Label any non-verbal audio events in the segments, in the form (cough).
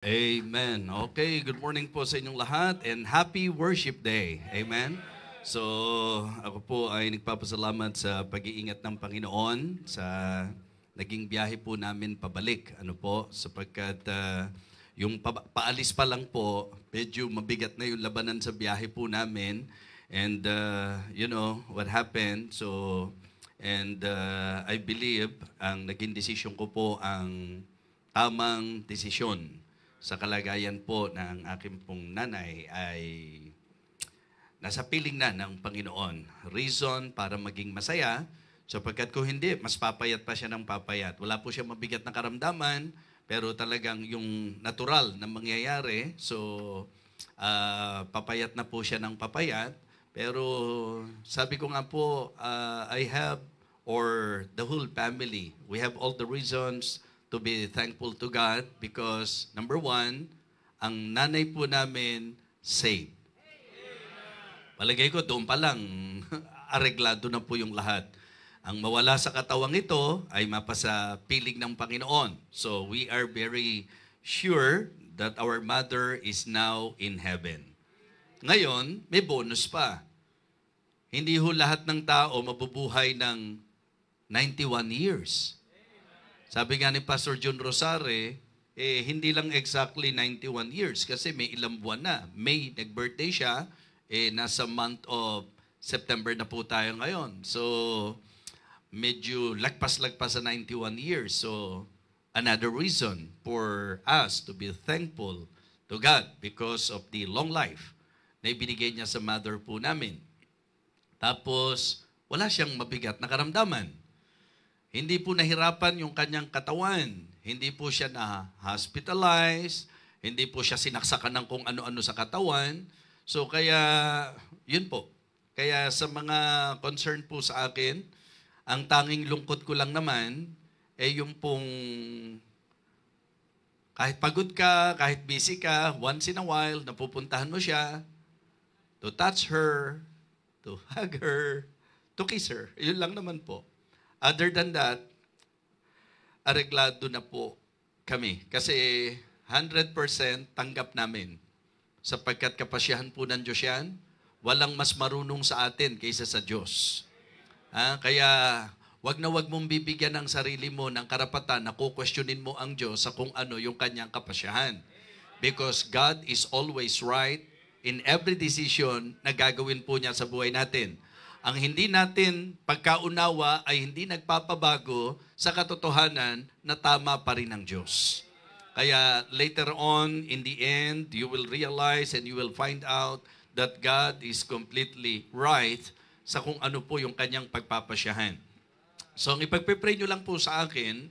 Amen. Okay, good morning po sa inyong lahat and happy worship day. Amen. So, ako po ay nagpapasalamat sa pag-iingat ng Panginoon sa naging biyahe po namin pabalik. Ano po, sapagkat uh, yung pa- paalis pa lang po, medyo mabigat na yung labanan sa biyahe po namin. And uh, you know what happened. So, and uh, I believe ang naging desisyon ko po ang tamang desisyon sa kalagayan po ng aking pong nanay ay nasa piling na ng Panginoon. Reason para maging masaya sapagkat kung hindi, mas papayat pa siya ng papayat. Wala po siya mabigat na karamdaman pero talagang yung natural na mangyayari, so uh, papayat na po siya ng papayat. Pero sabi ko nga po, uh, I have or the whole family, we have all the reasons to be thankful to God because, number one, ang nanay po namin saved. Palagay ko, doon pa lang, (laughs) areglado na po yung lahat. Ang mawala sa katawang ito ay mapasa piling ng Panginoon. So we are very sure that our mother is now in heaven. Ngayon, may bonus pa. Hindi ho lahat ng tao mabubuhay ng 91 years. Sabi nga ni Pastor John Rosare, eh, hindi lang exactly 91 years kasi may ilang buwan na. May, nag-birthday siya. Eh, nasa month of September na po tayo ngayon. So, medyo lagpas-lagpas sa 91 years. So, another reason for us to be thankful to God because of the long life na ibinigay niya sa mother po namin. Tapos, wala siyang mabigat na karamdaman. Hindi po nahirapan yung kanyang katawan. Hindi po siya na-hospitalize. Hindi po siya sinaksakan ng kung ano-ano sa katawan. So kaya, yun po. Kaya sa mga concern po sa akin, ang tanging lungkot ko lang naman, eh yung pong kahit pagod ka, kahit busy ka, once in a while, napupuntahan mo siya to touch her, to hug her, to kiss her. Yun lang naman po. Other than that, areglado na po kami. Kasi 100% tanggap namin. Sapagkat kapasyahan po ng Diyos yan, walang mas marunong sa atin kaysa sa Diyos. Ha? Kaya wag na wag mong bibigyan ang sarili mo ng karapatan na kukwestiyonin mo ang Diyos sa kung ano yung kanyang kapasyahan. Because God is always right in every decision na gagawin po niya sa buhay natin. Ang hindi natin pagkaunawa ay hindi nagpapabago sa katotohanan na tama pa rin ang Diyos. Kaya later on, in the end, you will realize and you will find out that God is completely right sa kung ano po yung kanyang pagpapasyahan. So ang ipagpipray nyo lang po sa akin,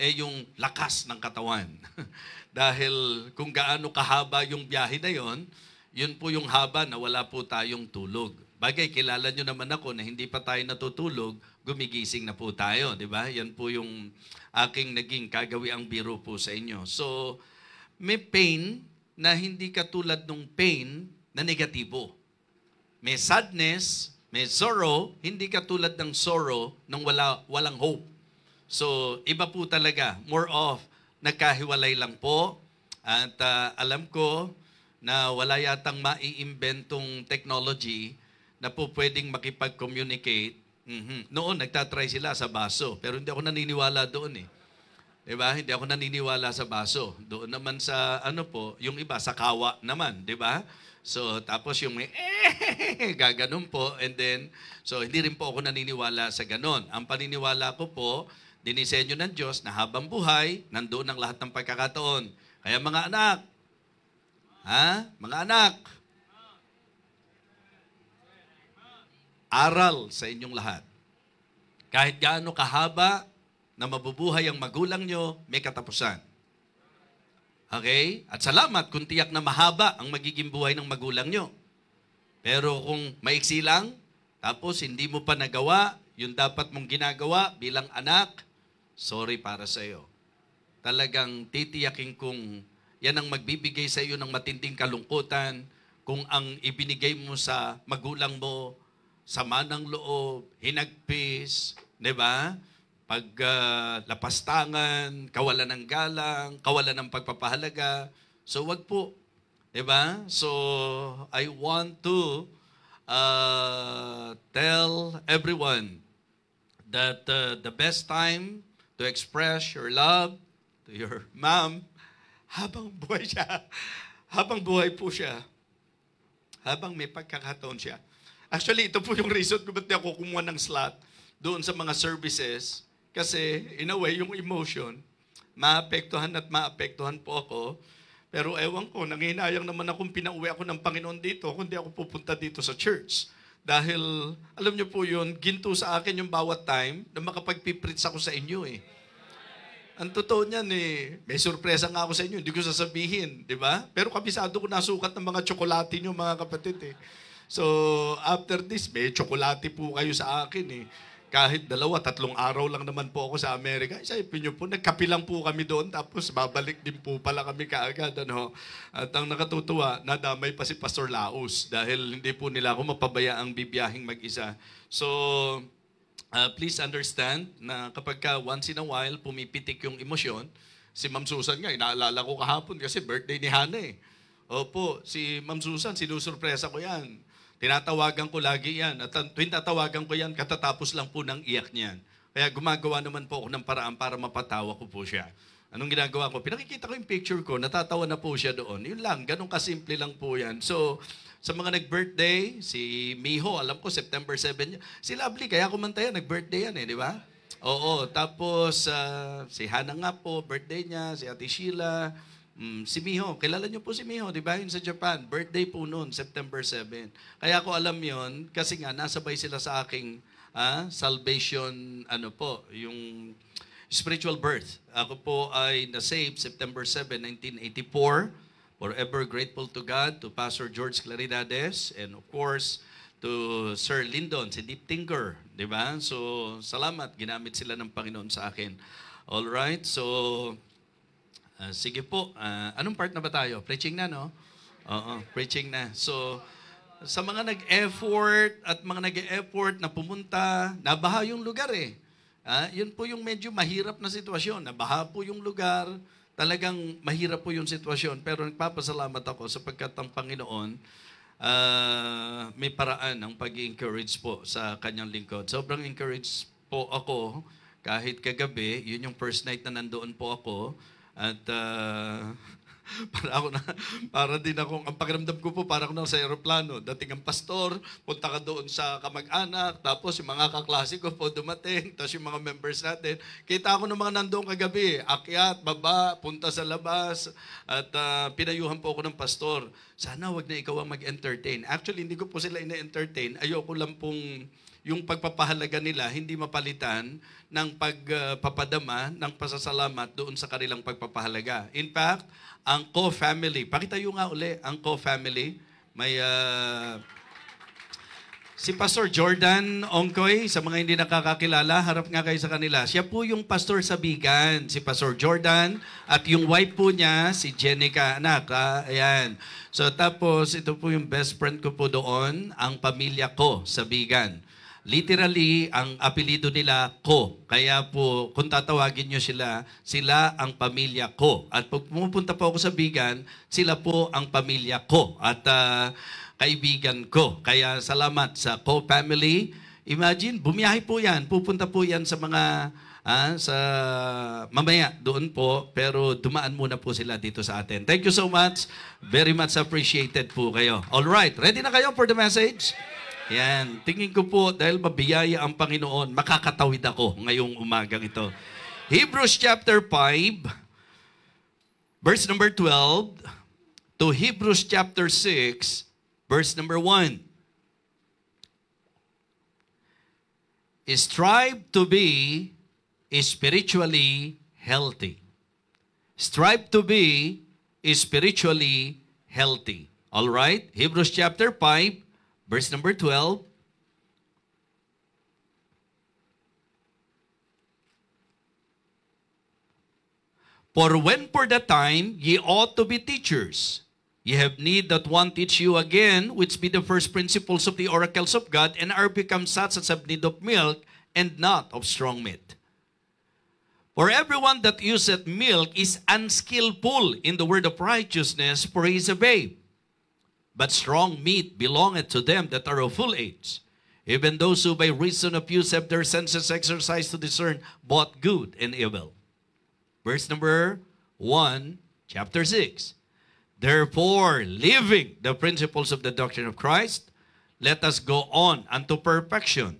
eh yung lakas ng katawan. (laughs) Dahil kung gaano kahaba yung biyahe na yon, yun po yung haba na wala po tayong tulog. Bagay, kilala nyo naman ako na hindi pa tayo natutulog, gumigising na po tayo, di ba? Yan po yung aking naging kagawi ang biro po sa inyo. So, may pain na hindi katulad nung pain na negatibo. May sadness, may sorrow, hindi katulad ng sorrow nung wala, walang hope. So, iba po talaga. More of, nagkahiwalay lang po. At uh, alam ko na wala yatang maiimbentong technology na po pwedeng makipag-communicate. Mm-hmm. Noon, nagtatry sila sa baso. Pero hindi ako naniniwala doon eh. Diba? Hindi ako naniniwala sa baso. Doon naman sa, ano po, yung iba, sa kawa naman. Diba? So, tapos yung may, eh, (laughs) gaganon po. And then, so hindi rin po ako naniniwala sa ganon. Ang paniniwala ko po, dinisenyo ng Diyos na habang buhay, nandoon ang lahat ng pagkakataon. Kaya mga anak, ha? Mga anak, aral sa inyong lahat. Kahit gaano kahaba na mabubuhay ang magulang nyo, may katapusan. Okay? At salamat kung tiyak na mahaba ang magiging buhay ng magulang nyo. Pero kung maiksi lang, tapos hindi mo pa nagawa, yung dapat mong ginagawa bilang anak, sorry para sa iyo. Talagang titiyakin kung yan ang magbibigay sa iyo ng matinding kalungkutan, kung ang ibinigay mo sa magulang mo sama ng loob, hinagpis, di ba? Paglapastangan, ah, uh, kawalan ng galang, kawalan ng pagpapahalaga. So wag po. Di ba? So I want to uh, tell everyone that uh, the best time to express your love to your (laughs) mom habang buhay siya. Habang buhay po siya. Habang may pagkakataon siya. Actually, ito po yung reason kung ba't ako kumuha ng slot doon sa mga services. Kasi, in a way, yung emotion, maapektuhan at maapektuhan po ako. Pero ewan ko, nanginayang naman akong pinauwi ako ng Panginoon dito, kundi ako pupunta dito sa church. Dahil, alam niyo po yun, ginto sa akin yung bawat time na makapagpiprits ako sa inyo eh. Ang totoo niyan eh, may sorpresa nga ako sa inyo, hindi ko sasabihin, di ba? Pero kabisado ko nasukat ng mga tsokolate niyo mga kapatid eh. So, after this, may tsokolate po kayo sa akin eh. Kahit dalawa, tatlong araw lang naman po ako sa Amerika. Isa, ipinyo po, nagkapilang po kami doon. Tapos, babalik din po pala kami kaagad. Ano? At ang nakatutuwa, nadamay pa si Pastor Laos. Dahil hindi po nila ako mapabaya ang bibiyahing mag-isa. So, uh, please understand na kapag ka once in a while, pumipitik yung emosyon, si Ma'am Susan nga, inaalala ko kahapon kasi birthday ni Hana eh. Opo, si Ma'am Susan, sinusurpresa ko yan. Tinatawagan ko lagi yan. At tuwing tatawagan ko yan, katatapos lang po ng iyak niyan. Kaya gumagawa naman po ako ng paraan para mapatawa ko po siya. Anong ginagawa ko? Pinakikita ko yung picture ko, natatawa na po siya doon. Yun lang, ganun kasimple lang po yan. So, sa mga nag-birthday, si Miho, alam ko, September 7, niya. si Lovely, kaya kumanta yan, nag-birthday yan eh, di ba? Oo, tapos uh, si Hana nga po, birthday niya, si Ate Sheila, Mm, si Miho, kilala niyo po si Miho, di ba? Yun sa Japan. Birthday po noon, September 7. Kaya ko alam yon kasi nga, nasabay sila sa aking ah, salvation, ano po, yung spiritual birth. Ako po ay na-save September 7, 1984. Forever grateful to God, to Pastor George Claridades, and of course, to Sir Lyndon, si Deep Tinker, di ba? So, salamat, ginamit sila ng Panginoon sa akin. All right, so Uh, sige po, uh, anong part na ba tayo? Preaching na, no? Oo, preaching na. So, sa mga nag-effort at mga nag-effort na pumunta, nabaha yung lugar eh. Ah, yun po yung medyo mahirap na sitwasyon. Nabaha po yung lugar, talagang mahirap po yung sitwasyon. Pero nagpapasalamat ako sapagkat ang Panginoon uh, may paraan ng pag encourage po sa kanyang lingkod. Sobrang encourage po ako kahit kagabi, yun yung first night na nandoon po ako, at uh, (laughs) para ako na, para din ako, ang pagramdam ko po, para ako na sa aeroplano. Dating ang pastor, punta ka doon sa kamag-anak, tapos yung mga kaklase ko po dumating, tapos yung mga members natin. Kita ako ng mga nandoon kagabi, akyat, baba, punta sa labas, at uh, pinayuhan po ako ng pastor. Sana wag na ikaw ang mag-entertain. Actually, hindi ko po sila ina-entertain. Ayoko lang pong yung pagpapahalaga nila hindi mapalitan ng pagpapadama ng pasasalamat doon sa kanilang pagpapahalaga. In fact, ang co-family, pakitayo nga uli ang co-family, may uh, Si Pastor Jordan Ongkoy, sa mga hindi nakakakilala, harap nga kayo sa kanila. Siya po yung pastor sa Bigan, si Pastor Jordan, at yung wife po niya, si Jenica, anak. Ah, ayan. So tapos, ito po yung best friend ko po doon, ang pamilya ko sa Bigan. Literally, ang apelyido nila, Ko. Kaya po, kung tatawagin niyo sila, sila ang pamilya Ko. At pag pumupunta po ako sa Bigan, sila po ang pamilya Ko. At uh, kaibigan ko. Kaya salamat sa Ko family. Imagine, bumiyahe po yan. Pupunta po yan sa mga ah, sa mamaya doon po, pero dumaan muna po sila dito sa atin. Thank you so much. Very much appreciated po kayo. All right, ready na kayo for the message? Yan. Tingin ko po, dahil mabiyaya ang Panginoon, makakatawid ako ngayong umagang ito. Hebrews chapter 5, verse number 12 to Hebrews chapter 6, verse number 1. Strive to be spiritually healthy. Strive to be spiritually healthy. All right? Hebrews chapter 5, Verse number 12. For when for the time ye ought to be teachers, ye have need that one teach you again, which be the first principles of the oracles of God, and are become such as have need of milk, and not of strong meat. For everyone that useth milk is unskillful in the word of righteousness, for he is a babe. But strong meat belongeth to them that are of full age, even those who by reason of use have their senses exercised to discern both good and evil. Verse number 1, chapter 6. Therefore, living the principles of the doctrine of Christ, let us go on unto perfection,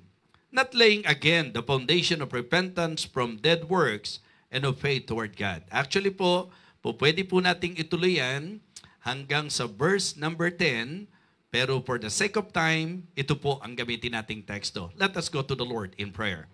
not laying again the foundation of repentance from dead works and of faith toward God. Actually po, po pwede po nating ituloy yan hanggang sa verse number 10. Pero for the sake of time, ito po ang gamitin nating teksto. Let us go to the Lord in prayer.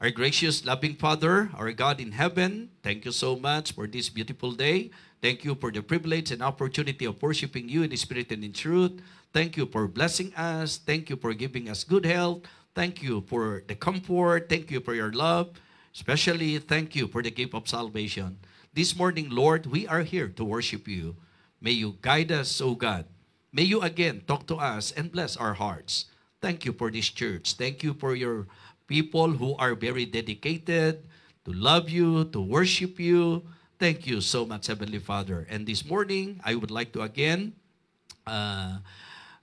Our gracious, loving Father, our God in heaven, thank you so much for this beautiful day. Thank you for the privilege and opportunity of worshiping you in spirit and in truth. Thank you for blessing us. Thank you for giving us good health. Thank you for the comfort. Thank you for your love. Especially, thank you for the gift of salvation. This morning, Lord, we are here to worship you. May you guide us, O God. May you again talk to us and bless our hearts. Thank you for this church. Thank you for your people who are very dedicated to love you, to worship you. Thank you so much, Heavenly Father. And this morning, I would like to again uh,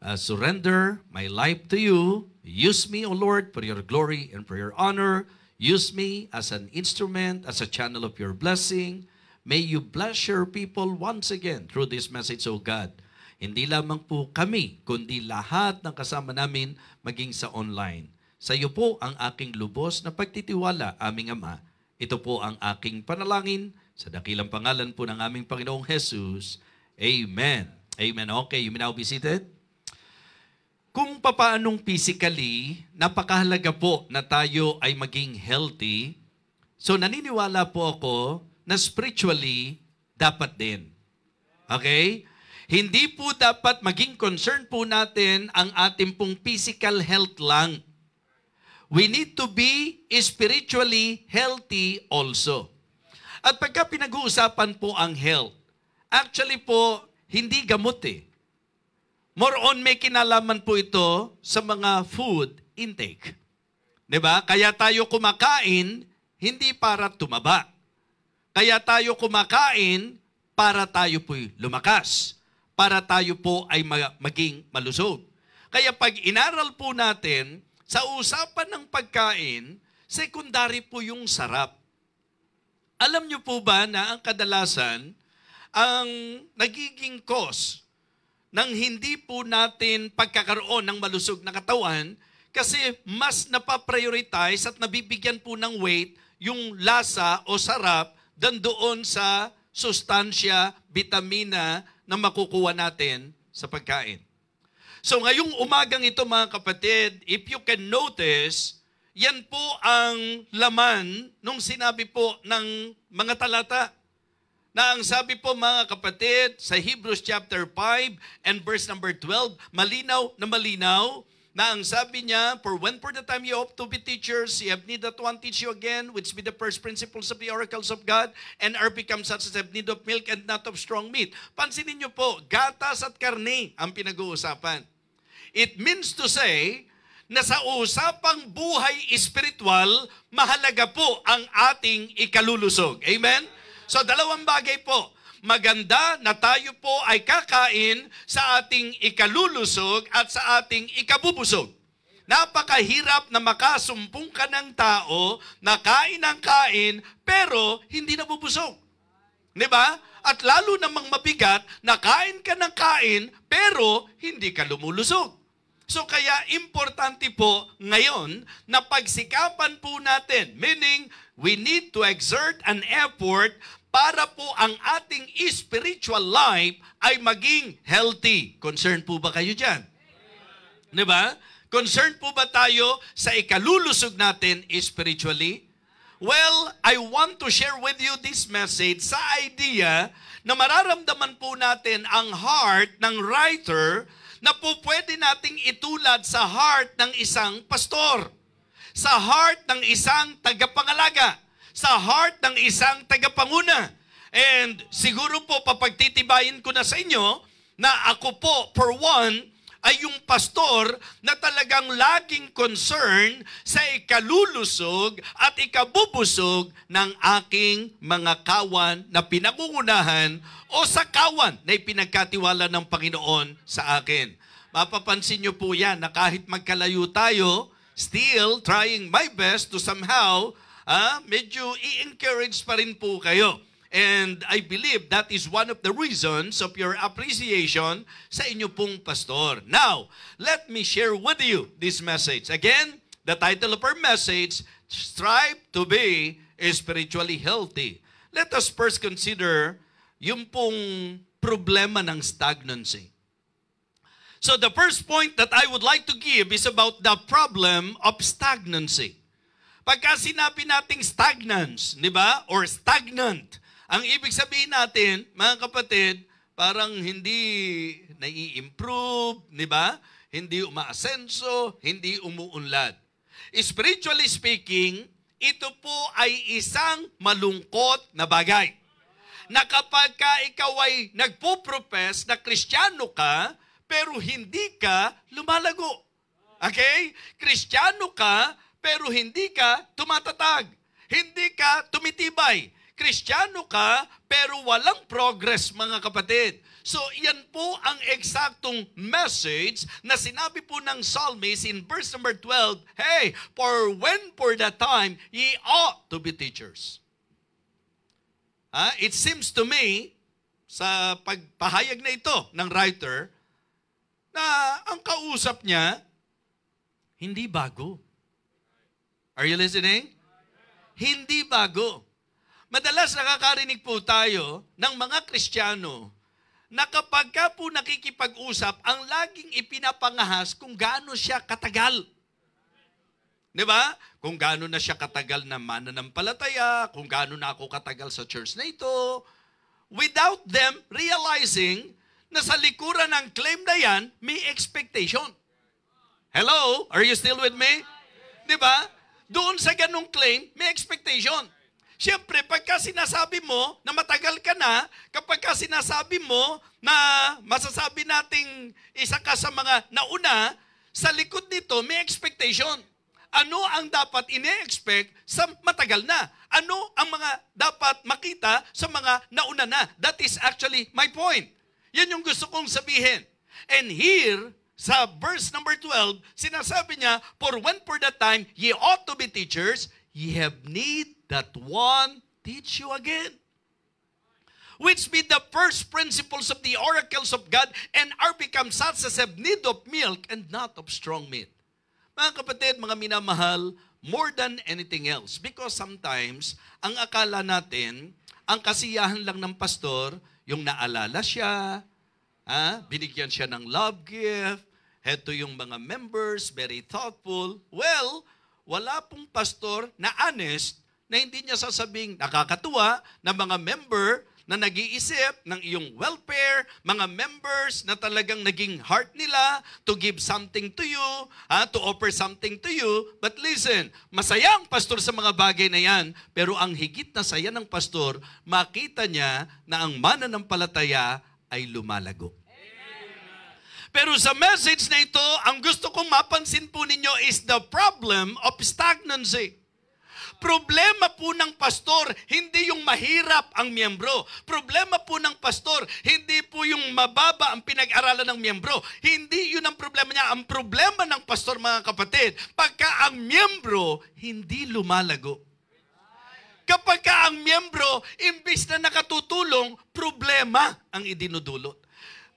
uh, surrender my life to you. Use me, O Lord, for your glory and for your honor. Use me as an instrument, as a channel of your blessing. May you bless your people once again through this message, O God. Hindi lamang po kami, kundi lahat ng kasama namin maging sa online. Sa iyo po ang aking lubos na pagtitiwala, aming Ama. Ito po ang aking panalangin sa dakilang pangalan po ng aming Panginoong Jesus. Amen. Amen. Okay, you may now be seated. Kung papaanong physically, napakahalaga po na tayo ay maging healthy. So naniniwala po ako na spiritually, dapat din. Okay? Hindi po dapat maging concern po natin ang ating pong physical health lang. We need to be spiritually healthy also. At pagka pinag-uusapan po ang health, actually po, hindi gamot eh. More on may kinalaman po ito sa mga food intake. 'Di ba? Kaya tayo kumakain hindi para tumaba. Kaya tayo kumakain para tayo po'y lumakas, para tayo po ay maging malusog. Kaya pag inaral po natin, sa usapan ng pagkain, secondary po yung sarap. Alam niyo po ba na ang kadalasan, ang nagiging cause ng hindi po natin pagkakaroon ng malusog na katawan, kasi mas napaprioritize at nabibigyan po ng weight yung lasa o sarap dan doon sa sustansya, vitamina na makukuha natin sa pagkain. So ngayong umagang ito mga kapatid, if you can notice, yan po ang laman nung sinabi po ng mga talata. Na ang sabi po mga kapatid sa Hebrews chapter 5 and verse number 12, malinaw na malinaw, na ang sabi niya, for when for the time you hope to be teachers, you have need that one teach you again, which be the first principles of the oracles of God, and are become such as have need of milk and not of strong meat. Pansinin niyo po, gatas at karne ang pinag-uusapan. It means to say, na sa usapang buhay espiritual, mahalaga po ang ating ikalulusog. Amen? So dalawang bagay po maganda na tayo po ay kakain sa ating ikalulusog at sa ating ikabubusog. Napakahirap na makasumpong ka ng tao na kain ang kain pero hindi nabubusog. Di ba? At lalo namang mabigat na kain ka ng kain pero hindi ka lumulusog. So kaya importante po ngayon na pagsikapan po natin. Meaning, we need to exert an effort para po ang ating spiritual life ay maging healthy. Concern po ba kayo dyan? Di ba? Concern po ba tayo sa ikalulusog natin spiritually? Well, I want to share with you this message sa idea na mararamdaman po natin ang heart ng writer na po pwede nating itulad sa heart ng isang pastor, sa heart ng isang tagapangalaga, sa heart ng isang tagapanguna. And siguro po papagtitibayin ko na sa inyo na ako po, for one, ay yung pastor na talagang laging concern sa ikalulusog at ikabubusog ng aking mga kawan na pinangungunahan o sa kawan na ipinagkatiwala ng Panginoon sa akin. Mapapansin niyo po yan na kahit magkalayo tayo, still trying my best to somehow ah, medyo i-encourage pa rin po kayo. And I believe that is one of the reasons of your appreciation sa inyo pong pastor. Now, let me share with you this message. Again, the title of our message, Strive to be spiritually healthy. Let us first consider yung pong problema ng stagnancy. So the first point that I would like to give is about the problem of stagnancy. Pagka sinabi nating stagnance, di ba? Or stagnant. Ang ibig sabihin natin, mga kapatid, parang hindi nai-improve, di ba? Hindi umaasenso, hindi umuunlad. Spiritually speaking, ito po ay isang malungkot na bagay. Na kapag ka ikaw ay nagpo-profess na kristyano ka, pero hindi ka lumalago. Okay? Kristyano ka, pero hindi ka tumatatag. Hindi ka tumitibay. Kristiyano ka, pero walang progress mga kapatid. So yan po ang eksaktong message na sinabi po ng psalmist in verse number 12, Hey, for when for that time ye ought to be teachers. Ah, it seems to me, sa pagpahayag na ito ng writer, na ang kausap niya, hindi bago. Are you listening? Hindi bago. Madalas nakakarinig po tayo ng mga Kristiyano na kapag ka po nakikipag-usap, ang laging ipinapangahas kung gaano siya katagal. Di ba? Kung gaano na siya katagal na mananampalataya, kung gaano na ako katagal sa church na ito, without them realizing na sa likuran ng claim na yan, may expectation. Hello? Are you still with me? Di ba? doon sa ganong claim, may expectation. Siyempre, pagka sinasabi mo na matagal ka na, kapag ka sinasabi mo na masasabi nating isa ka sa mga nauna, sa likod nito may expectation. Ano ang dapat ine-expect sa matagal na? Ano ang mga dapat makita sa mga nauna na? That is actually my point. Yan yung gusto kong sabihin. And here, sa verse number 12, sinasabi niya, For when for that time ye ought to be teachers, ye have need that one teach you again. Which be the first principles of the oracles of God, and are become such as have need of milk and not of strong meat. Mga kapatid, mga minamahal, more than anything else. Because sometimes, ang akala natin, ang kasiyahan lang ng pastor, yung naalala siya, Ah, binigyan siya ng love gift. Heto yung mga members, very thoughtful. Well, wala pong pastor na honest na hindi niya sasabing nakakatuwa na mga member na nag-iisip ng iyong welfare, mga members na talagang naging heart nila to give something to you, ha, to offer something to you. But listen, masaya ang pastor sa mga bagay na yan, pero ang higit na saya ng pastor, makita niya na ang mananampalataya ay lumalago. Pero sa message na ito, ang gusto kong mapansin po ninyo is the problem of stagnancy. Problema po ng pastor, hindi yung mahirap ang miyembro. Problema po ng pastor, hindi po yung mababa ang pinag-aralan ng miyembro. Hindi yun ang problema niya. Ang problema ng pastor, mga kapatid, pagka ang miyembro hindi lumalago kapag ka ang miyembro, imbis na nakatutulong, problema ang idinudulot.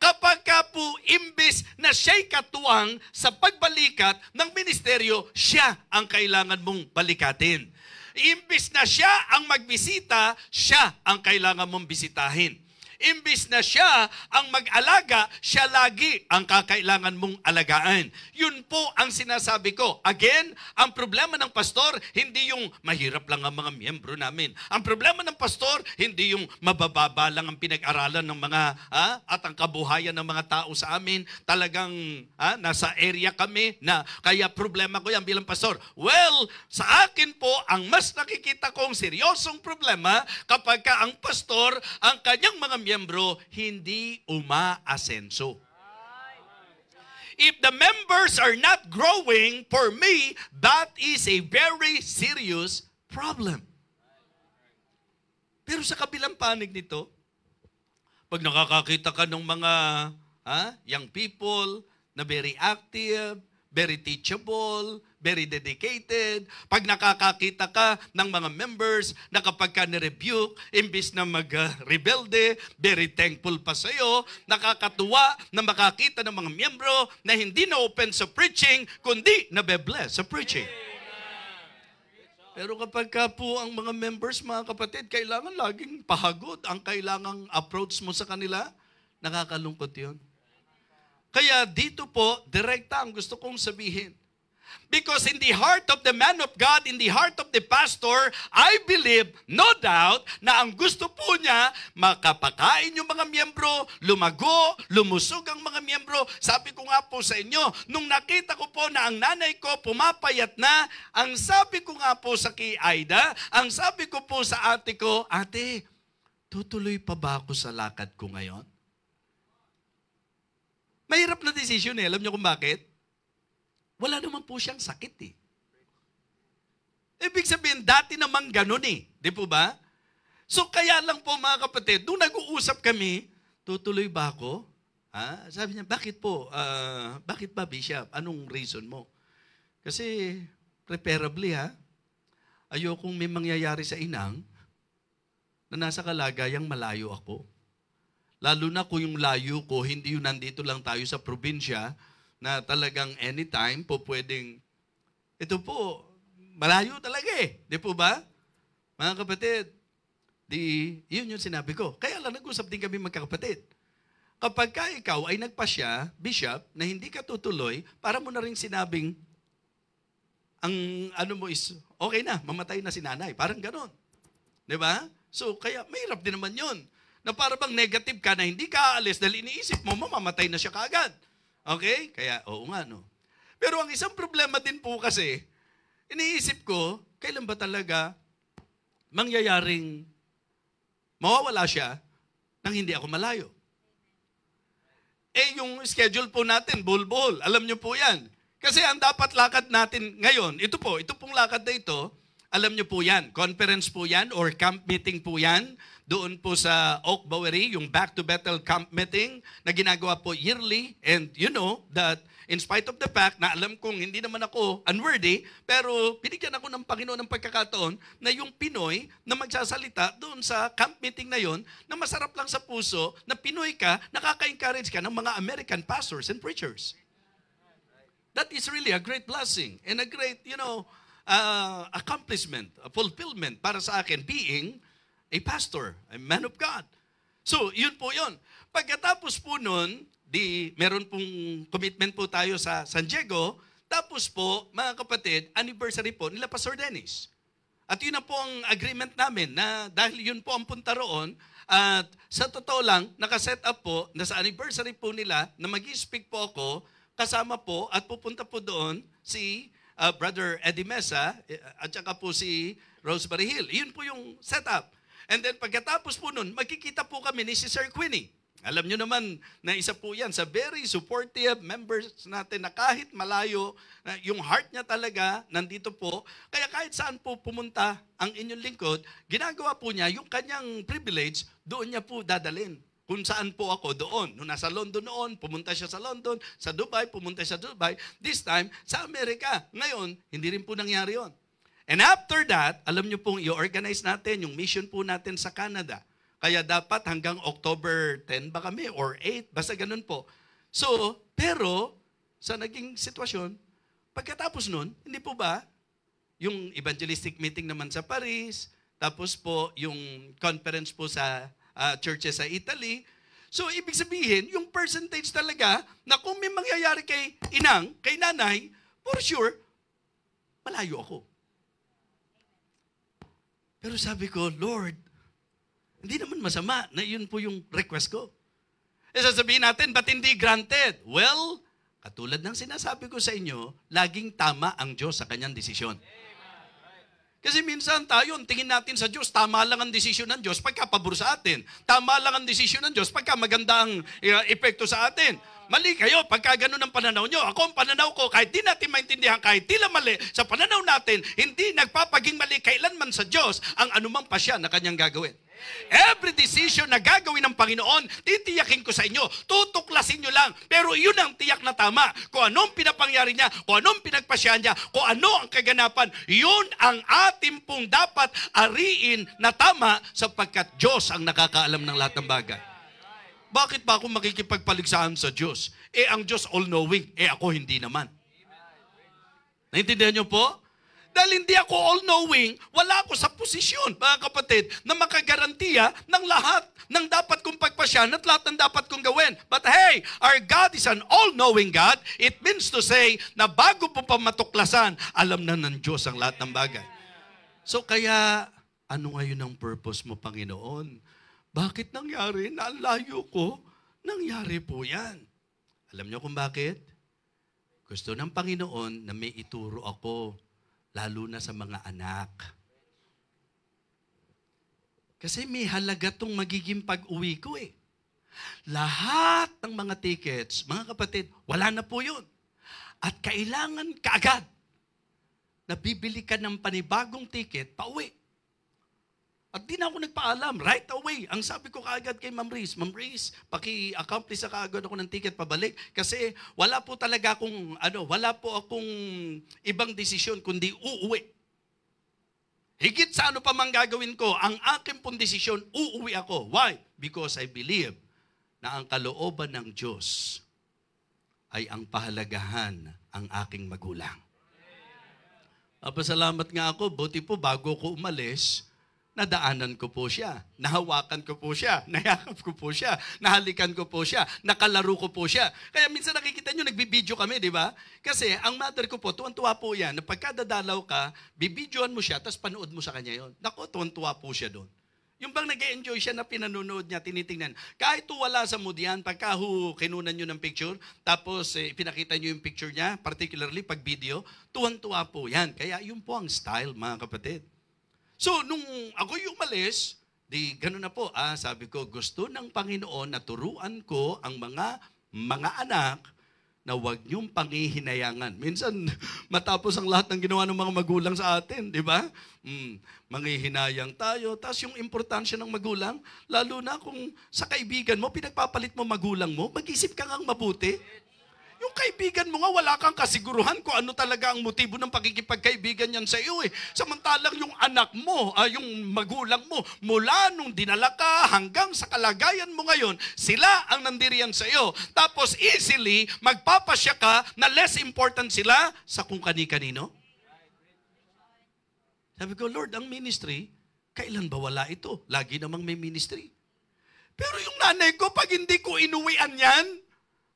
Kapag ka po imbis na siya'y katuwang sa pagbalikat ng ministeryo, siya ang kailangan mong balikatin. Imbis na siya ang magbisita, siya ang kailangan mong bisitahin. Imbis na siya ang mag-alaga, siya lagi ang kakailangan mong alagaan. Yun po ang sinasabi ko. Again, ang problema ng pastor, hindi yung mahirap lang ang mga miyembro namin. Ang problema ng pastor, hindi yung mabababa lang ang pinag-aralan ng mga ha, at ang kabuhayan ng mga tao sa amin. Talagang ha, nasa area kami na kaya problema ko yan bilang pastor. Well, sa akin po, ang mas nakikita kong seryosong problema kapag ka ang pastor, ang kanyang mga yan hindi umaasenso. If the members are not growing, for me, that is a very serious problem. Pero sa kabilang panig nito, pag nakakakita ka ng mga ha, ah, young people na very active, very teachable, very dedicated. Pag nakakakita ka ng mga members na kapag ka nirebuke, imbis na mag-rebelde, very thankful pa sa'yo. Nakakatuwa na makakita ng mga miyembro na hindi na-open sa preaching, kundi nabe-bless sa preaching. Pero kapag ka po ang mga members, mga kapatid, kailangan laging pahagod ang kailangang approach mo sa kanila. Nakakalungkot yun. Kaya dito po, direkta ang gusto kong sabihin. Because in the heart of the man of God, in the heart of the pastor, I believe, no doubt, na ang gusto po niya, makapakain yung mga miyembro, lumago, lumusog ang mga miyembro. Sabi ko nga po sa inyo, nung nakita ko po na ang nanay ko pumapayat na, ang sabi ko nga po sa kay Aida, ang sabi ko po sa ate ko, ate, tutuloy pa ba ako sa lakad ko ngayon? Mahirap na decision eh. Alam niyo kung bakit? Wala naman po siyang sakit eh. Ibig sabihin, dati naman ganun eh. Di po ba? So kaya lang po mga kapatid, nung nag-uusap kami, tutuloy ba ako? Ha? Sabi niya, bakit po? Uh, bakit ba, Bishop? Anong reason mo? Kasi, preferably ha, ayokong may mangyayari sa inang na nasa kalagayang malayo ako. Lalo na kung yung layo ko, hindi yun nandito lang tayo sa probinsya, na talagang anytime po pwedeng, ito po, malayo talaga eh. Di po ba? Mga kapatid, di, yun yung sinabi ko. Kaya lang, nag-usap din kami magkakapatid. Kapag ka ikaw ay nagpasya, bishop, na hindi ka tutuloy, para mo na rin sinabing, ang ano mo is, okay na, mamatay na si nanay. Parang ganon. Di ba? So, kaya mahirap din naman yun. Na para bang negative ka na hindi ka aalis dahil iniisip mo, mamamatay na siya kaagad. Okay? Kaya, oo nga, no? Pero ang isang problema din po kasi, iniisip ko, kailan ba talaga mangyayaring mawawala siya nang hindi ako malayo? Eh, yung schedule po natin, bulbul, alam nyo po yan. Kasi ang dapat lakad natin ngayon, ito po, ito pong lakad na ito, alam nyo po yan, conference po yan or camp meeting po yan doon po sa Oak Bowery, yung Back to Bethel Camp Meeting na ginagawa po yearly. And you know that in spite of the fact na alam kong hindi naman ako unworthy, pero pinigyan ako ng Panginoon ng pagkakataon na yung Pinoy na magsasalita doon sa camp meeting na yon na masarap lang sa puso na Pinoy ka, nakaka-encourage ka ng mga American pastors and preachers. That is really a great blessing and a great, you know, uh, accomplishment, a fulfillment para sa akin being a pastor, a man of God. So, yun po yun. Pagkatapos po nun, di, meron pong commitment po tayo sa San Diego. Tapos po, mga kapatid, anniversary po nila Pastor Dennis. At yun na po ang agreement namin na dahil yun po ang punta roon, at sa totoo lang, nakaset up po na sa anniversary po nila na mag speak po ako, kasama po at pupunta po doon si uh, Brother Eddie Mesa eh, at saka po si Rosemary Hill. Yun po yung setup. And then pagkatapos po nun, magkikita po kami ni si Sir Queenie. Alam nyo naman na isa po yan sa very supportive members natin na kahit malayo, yung heart niya talaga nandito po. Kaya kahit saan po pumunta ang inyong lingkod, ginagawa po niya yung kanyang privilege, doon niya po dadalin. Kung saan po ako doon. Nung nasa London noon, pumunta siya sa London. Sa Dubai, pumunta siya sa Dubai. This time, sa Amerika. Ngayon, hindi rin po nangyari yon. And after that, alam nyo pong i-organize natin yung mission po natin sa Canada. Kaya dapat hanggang October 10 ba kami or 8, basta ganun po. So, pero sa naging sitwasyon, pagkatapos nun, hindi po ba, yung evangelistic meeting naman sa Paris, tapos po yung conference po sa uh, churches sa Italy. So, ibig sabihin, yung percentage talaga na kung may mangyayari kay inang, kay nanay, for sure, malayo ako. Pero sabi ko, Lord, hindi naman masama na yun po yung request ko. E sasabihin natin, ba't hindi granted? Well, katulad ng sinasabi ko sa inyo, laging tama ang Diyos sa kanyang desisyon. Amen. Kasi minsan tayo, tingin natin sa Diyos, tama lang ang desisyon ng Diyos pagka pabor sa atin. Tama lang ang desisyon ng Diyos pagka maganda ang uh, epekto sa atin. Mali kayo pagka ganun ang pananaw nyo. Ako ang pananaw ko, kahit di natin maintindihan, kahit tila mali, sa pananaw natin, hindi nagpapaging mali kailanman sa Diyos ang anumang pa siya na kanyang gagawin. Every decision na gagawin ng Panginoon, titiyakin ko sa inyo, tutuklasin nyo lang. Pero yun ang tiyak na tama. Kung anong pinapangyari niya, kung anong pinagpasyahan niya, kung ano ang kaganapan, yun ang ating pong dapat ariin na tama sapagkat Diyos ang nakakaalam ng lahat ng bagay. Bakit ba ako makikipagpaligsahan sa Diyos? Eh, ang Diyos all-knowing. Eh, ako hindi naman. Naintindihan niyo po? Dahil hindi ako all-knowing, wala ako sa posisyon, mga kapatid, na makagarantiya ng lahat ng dapat kong pagpasyan at lahat ng dapat kong gawin. But hey, our God is an all-knowing God. It means to say na bago po pa matuklasan, alam na ng Diyos ang lahat ng bagay. So kaya, ano ngayon ang purpose mo, Panginoon? Bakit nangyari na layo ko? Nangyari po yan. Alam niyo kung bakit? Gusto ng Panginoon na may ituro ako lalo na sa mga anak. Kasi may halaga tong magiging pag-uwi ko eh. Lahat ng mga tickets, mga kapatid, wala na po yun. At kailangan kaagad na bibili ka ng panibagong ticket pa uwi. At di na ako nagpaalam. Right away, ang sabi ko kaagad kay Ma'am Reese, Ma'am Reese, paki-accomplish sa kaagad ako ng ticket pabalik. Kasi wala po talaga akong, ano, wala po akong ibang desisyon kundi uuwi. Higit sa ano pa mang gagawin ko, ang akin pong desisyon, uuwi ako. Why? Because I believe na ang kalooban ng Diyos ay ang pahalagahan ang aking magulang. Papasalamat nga ako, buti po bago ko umalis, nadaanan ko po siya, nahawakan ko po siya, (laughs) nayakap ko po siya, nahalikan ko po siya, nakalaro ko po siya. Kaya minsan nakikita nyo, nagbibideo kami, di ba? Kasi ang mother ko po, tuwan-tuwa po yan, na pagkadadalaw ka, bibidyoan mo siya, tapos panood mo sa kanya yon. Nako, tuwan-tuwa po siya doon. Yung bang nag enjoy siya na pinanonood niya, tinitingnan. Kahit wala sa mood yan, pagka hu, kinunan nyo ng picture, tapos eh, pinakita nyo yung picture niya, particularly pag video, tuwan-tuwa po yan. Kaya yun po ang style, mga kapatid. So, nung ako'y umalis, di gano'n na po, ah, sabi ko, gusto ng Panginoon na turuan ko ang mga mga anak na huwag niyong pangihinayangan. Minsan, (laughs) matapos ang lahat ng ginawa ng mga magulang sa atin, di ba? Mm, mangihinayang tayo. Tapos yung importansya ng magulang, lalo na kung sa kaibigan mo, pinagpapalit mo magulang mo, mag-isip ka ngang mabuti. Yung kaibigan mo nga, wala kang kasiguruhan kung ano talaga ang motibo ng pagkikipagkaibigan niyan sa iyo eh. Samantalang yung anak mo, uh, yung magulang mo, mula nung dinala ka hanggang sa kalagayan mo ngayon, sila ang nandiriyan sa iyo. Tapos easily, magpapasya ka na less important sila sa kung kani-kanino. Sabi ko, Lord, ang ministry, kailan ba wala ito? Lagi namang may ministry. Pero yung nanay ko, pag hindi ko inuwian yan,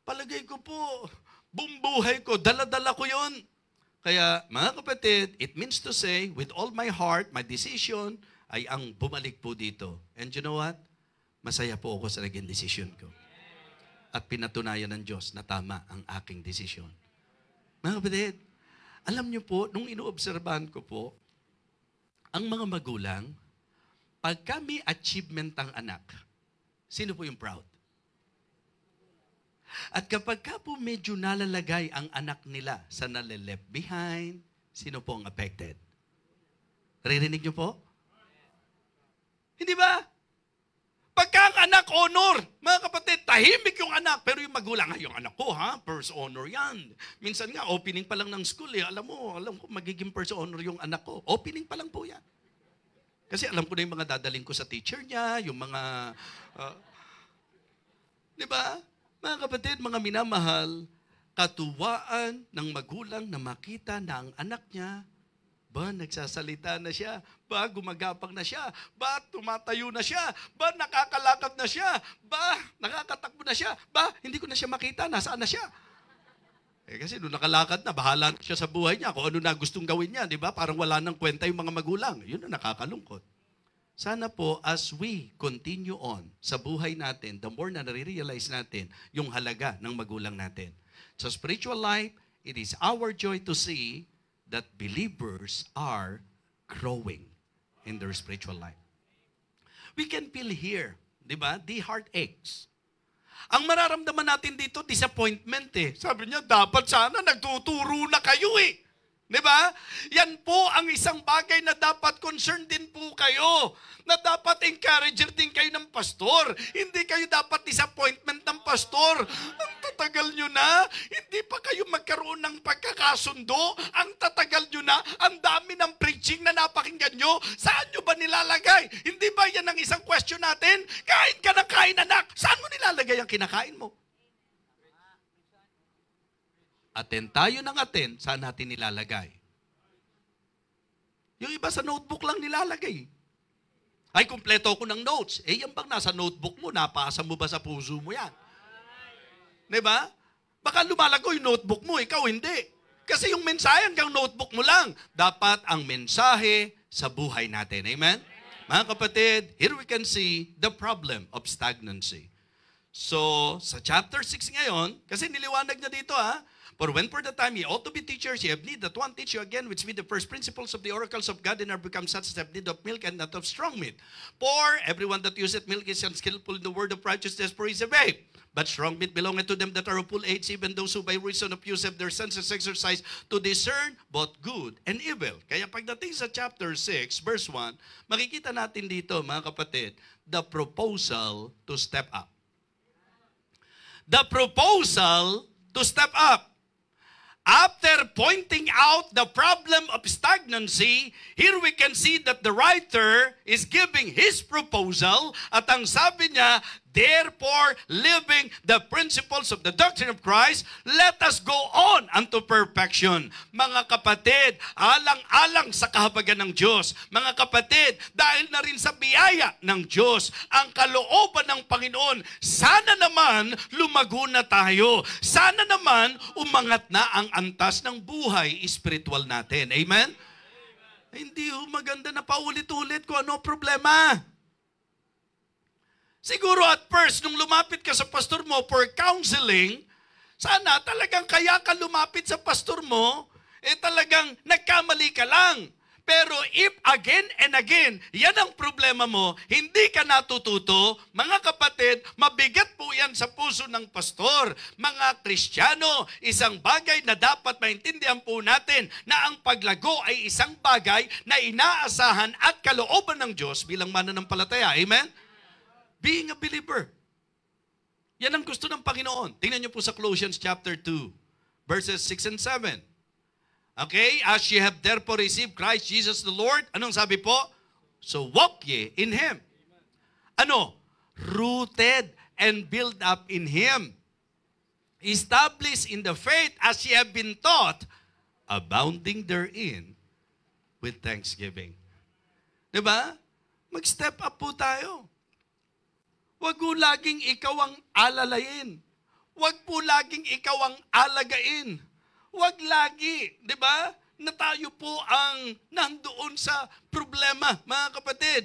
Palagay ko po, buong buhay ko, daladala ko yon. Kaya mga kapatid, it means to say, with all my heart, my decision ay ang bumalik po dito. And you know what? Masaya po ako sa naging decision ko. At pinatunayan ng Diyos na tama ang aking decision. Mga kapatid, alam niyo po, nung inoobserbahan ko po, ang mga magulang, pag kami achievement ang anak, sino po yung proud? At kapag ka po medyo nalalagay ang anak nila sa nale-left behind, sino po ang affected? Ririnig niyo po? Hindi ba? Pagka ang anak honor, mga kapatid, tahimik yung anak, pero yung magulang, ay yung anak ko ha, first honor yan. Minsan nga, opening pa lang ng school eh, alam mo, alam ko, magiging first honor yung anak ko. Opening pa lang po yan. Kasi alam ko na yung mga dadaling ko sa teacher niya, yung mga, uh, di ba? Mga kapatid, mga minamahal, katuwaan ng magulang na makita na ang anak niya ba nagsasalita na siya? Ba gumagapang na siya? Ba tumatayo na siya? Ba nakakalakad na siya? Ba nakakatakbo na siya? Ba hindi ko na siya makita, nasaan na siya? Eh kasi nung nakalakad na, bahala na siya sa buhay niya kung ano na gustong gawin niya, di ba? Parang wala nang kwenta yung mga magulang. Yun ang nakakalungkot. Sana po, as we continue on sa buhay natin, the more na nare-realize natin yung halaga ng magulang natin. Sa spiritual life, it is our joy to see that believers are growing in their spiritual life. We can feel here, di ba, the heartaches. Ang mararamdaman natin dito, disappointment eh. Sabi niya, dapat sana nagtuturo na kayo eh. Di ba? Yan po ang isang bagay na dapat concerned din po kayo. Na dapat encourager din kayo ng pastor. Hindi kayo dapat disappointment ng pastor. Ang tatagal nyo na. Hindi pa kayo magkaroon ng pagkakasundo. Ang tatagal nyo na. Ang dami ng preaching na napakinggan nyo. Saan nyo ba nilalagay? Hindi ba yan ang isang question natin? Kain ka ng kain, anak. Saan mo nilalagay ang kinakain mo? Aten tayo ng aten, saan natin nilalagay? Yung iba sa notebook lang nilalagay. Ay, kumpleto ko ng notes. Eh, yan bang nasa notebook mo? Napasa mo ba sa puso mo yan? Di ba? Baka lumalago yung notebook mo, ikaw hindi. Kasi yung mensahe hanggang notebook mo lang. Dapat ang mensahe sa buhay natin. Amen? Mga kapatid, here we can see the problem of stagnancy. So, sa chapter 6 ngayon, kasi niliwanag niya dito ha, ah, For when for the time ye ought to be teachers, ye have need that one teach you again, which be the first principles of the oracles of God, and are become such as have need of milk and not of strong meat. For everyone that useth milk is unskillful in the word of righteousness, for he is a babe. But strong meat belongeth to them that are of full age, even those who by reason of use have their senses exercised to discern both good and evil. Kaya pagdating sa chapter 6, verse 1, makikita natin dito, mga kapatid, the proposal to step up. The proposal to step up. After pointing out the problem of stagnancy, here we can see that the writer is giving his proposal at ang sabi niya, Therefore, living the principles of the doctrine of Christ, let us go on unto perfection. Mga kapatid, alang-alang sa kahabagan ng Diyos. Mga kapatid, dahil na rin sa biyaya ng Diyos, ang kalooban ng Panginoon, sana naman lumago na tayo. Sana naman umangat na ang antas ng buhay spiritual natin. Amen? Amen. Hindi ho maganda na paulit-ulit kung ano problema. Siguro at first, nung lumapit ka sa pastor mo for counseling, sana talagang kaya ka lumapit sa pastor mo, eh talagang nagkamali ka lang. Pero if again and again, yan ang problema mo, hindi ka natututo, mga kapatid, mabigat po yan sa puso ng pastor. Mga Kristiyano, isang bagay na dapat maintindihan po natin na ang paglago ay isang bagay na inaasahan at kalooban ng Diyos bilang mananampalataya. Amen? Being a believer. Yan ang gusto ng Panginoon. Tingnan niyo po sa Colossians chapter 2, verses 6 and 7. Okay? As ye have therefore received Christ Jesus the Lord, anong sabi po? So walk ye in Him. Ano? Rooted and built up in Him. Established in the faith as ye have been taught, abounding therein with thanksgiving. Diba? Mag-step up po tayo. Huwag po laging ikaw ang alalayin. Huwag po laging ikaw ang alagain. Huwag lagi, di ba? na tayo po ang nandoon sa problema, mga kapatid.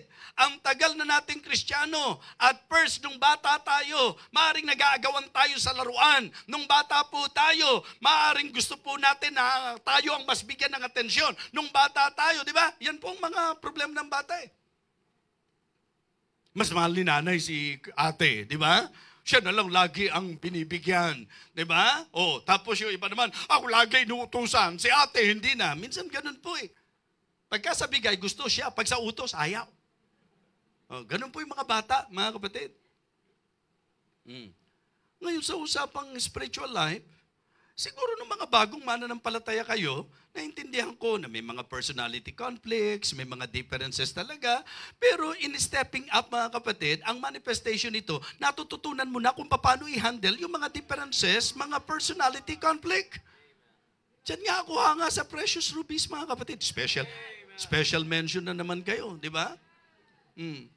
Ang tagal na nating kristyano at first, nung bata tayo, maaring nag-aagawan tayo sa laruan. Nung bata po tayo, maaring gusto po natin na tayo ang mas bigyan ng atensyon. Nung bata tayo, di ba? Yan po ang mga problema ng bata eh. Mas mahal ni nanay si ate, di ba? Siya na lang lagi ang binibigyan. Di ba? O, tapos yung iba naman, ako lagi inuutusan. Si ate, hindi na. Minsan ganun po eh. Pagka sa bigay, gusto siya. Pag sa utos, ayaw. O, ganun po yung mga bata, mga kapatid. Hmm. Ngayon sa usapang spiritual life, siguro ng mga bagong mananampalataya kayo, naintindihan ko na may mga personality conflicts, may mga differences talaga. Pero in stepping up mga kapatid, ang manifestation nito, natututunan mo na kung paano i-handle yung mga differences, mga personality conflict. Diyan nga ako hanga sa precious rubies mga kapatid. Special, Amen. special mention na naman kayo, di ba? Hmm.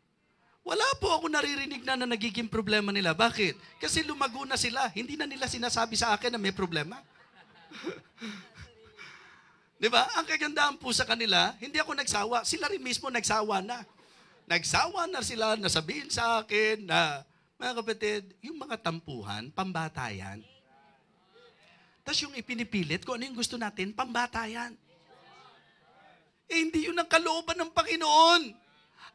Wala po ako naririnig na na nagiging problema nila. Bakit? Kasi lumago na sila. Hindi na nila sinasabi sa akin na may problema. (laughs) Di ba? Ang kagandaan po sa kanila, hindi ako nagsawa. Sila rin mismo nagsawa na. Nagsawa na sila na sabihin sa akin na, mga kapatid, yung mga tampuhan, pambatayan. Tapos yung ipinipilit kung ano yung gusto natin, pambatayan. Eh, hindi yun ang kalooban ng Panginoon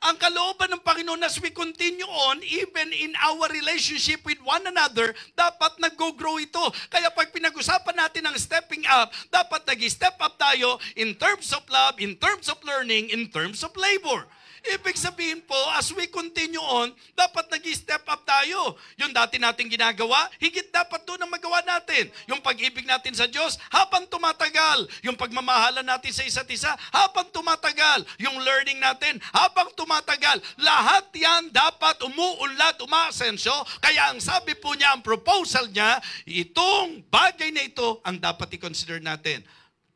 ang kalooban ng Panginoon as we continue on, even in our relationship with one another, dapat nag-grow ito. Kaya pag pinag-usapan natin ang stepping up, dapat nag-step up tayo in terms of love, in terms of learning, in terms of labor. Ibig sabihin po, as we continue on, dapat nag step up tayo. Yung dati natin ginagawa, higit dapat doon ang magawa natin. Yung pag-ibig natin sa Diyos, habang tumatagal. Yung pagmamahalan natin sa isa't isa, habang tumatagal. Yung learning natin, habang tumatagal. Lahat yan dapat umuunlad, umaasenso. Kaya ang sabi po niya, ang proposal niya, itong bagay na ito ang dapat i-consider natin.